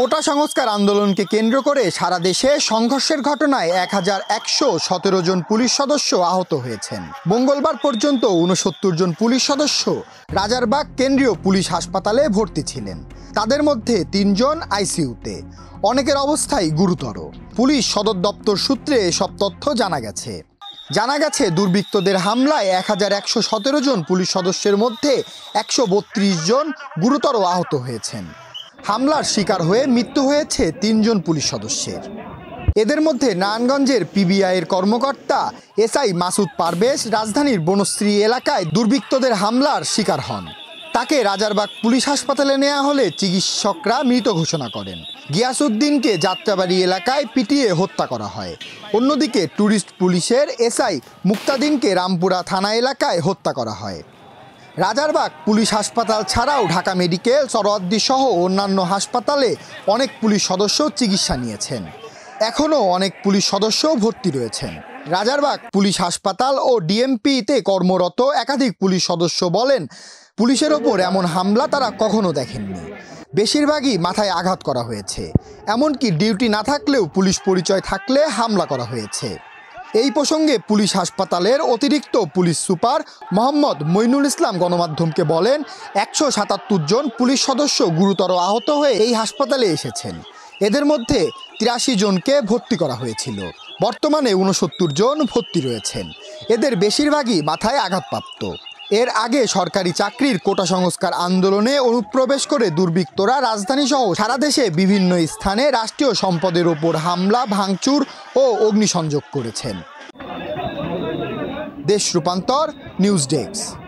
কোটা সংস্কার আন্দোলনকে কেন্দ্র করে সারা দেশে সংঘর্ষের ঘটনায় এক হাজার একশো সতেরো জন পুলিশ সদস্য আহত হয়েছেন মঙ্গলবার পর্যন্ত উনসত্তর জন পুলিশ সদস্য রাজারবাগ কেন্দ্রীয় পুলিশ হাসপাতালে ভর্তি ছিলেন তাদের মধ্যে তিনজন আইসিইউতে অনেকের অবস্থাই গুরুতর পুলিশ সদর দপ্তর সূত্রে এসব তথ্য জানা গেছে জানা গেছে দুর্বৃত্তদের হামলায় এক হাজার একশো সতেরো জন পুলিশ সদস্যের মধ্যে একশো বত্রিশ জন গুরুতর আহত হয়েছেন হামলার শিকার হয়ে মৃত্যু হয়েছে তিনজন পুলিশ সদস্যের এদের মধ্যে নারায়ণগঞ্জের পিবিআইয়ের কর্মকর্তা এসআই মাসুদ পারভেজ রাজধানীর বনশ্রী এলাকায় দুর্বৃত্তদের হামলার শিকার হন তাকে রাজারবাগ পুলিশ হাসপাতালে নেওয়া হলে চিকিৎসকরা মৃত ঘোষণা করেন গিয়াসুদ্দিনকে যাত্রাবাড়ি এলাকায় পিটিয়ে হত্যা করা হয় অন্যদিকে ট্যুরিস্ট পুলিশের এসআই মুক্তাদিনকে রামপুরা থানা এলাকায় হত্যা করা হয় রাজারবাগ পুলিশ হাসপাতাল ছাড়াও ঢাকা মেডিকেল সরহদ্দি সহ অন্যান্য হাসপাতালে অনেক পুলিশ সদস্য চিকিৎসা নিয়েছেন এখনও অনেক পুলিশ সদস্য ভর্তি রয়েছেন রাজারবাগ পুলিশ হাসপাতাল ও ডিএমপিতে কর্মরত একাধিক পুলিশ সদস্য বলেন পুলিশের ওপর এমন হামলা তারা কখনো দেখেননি বেশিরভাগই মাথায় আঘাত করা হয়েছে এমনকি ডিউটি না থাকলেও পুলিশ পরিচয় থাকলে হামলা করা হয়েছে এই প্রসঙ্গে পুলিশ হাসপাতালের অতিরিক্ত পুলিশ সুপার মোহাম্মদ মইনুল ইসলাম গণমাধ্যমকে বলেন একশো সাতাত্তর জন পুলিশ সদস্য গুরুতর আহত হয়ে এই হাসপাতালে এসেছেন এদের মধ্যে তিরাশি জনকে ভর্তি করা হয়েছিল বর্তমানে উনসত্তর জন ভর্তি রয়েছেন এদের বেশিরভাগই মাথায় আঘাতপ্রাপ্ত এর আগে সরকারি চাকরির কোটা সংস্কার আন্দোলনে অনুপ্রবেশ করে দুর্বৃত্তরা রাজধানীসহ সারা দেশে বিভিন্ন স্থানে রাষ্ট্রীয় সম্পদের ওপর হামলা ভাঙচুর ও অগ্নিসংযোগ করেছেন দেশ রূপান্তর নিউজ ডেস্ক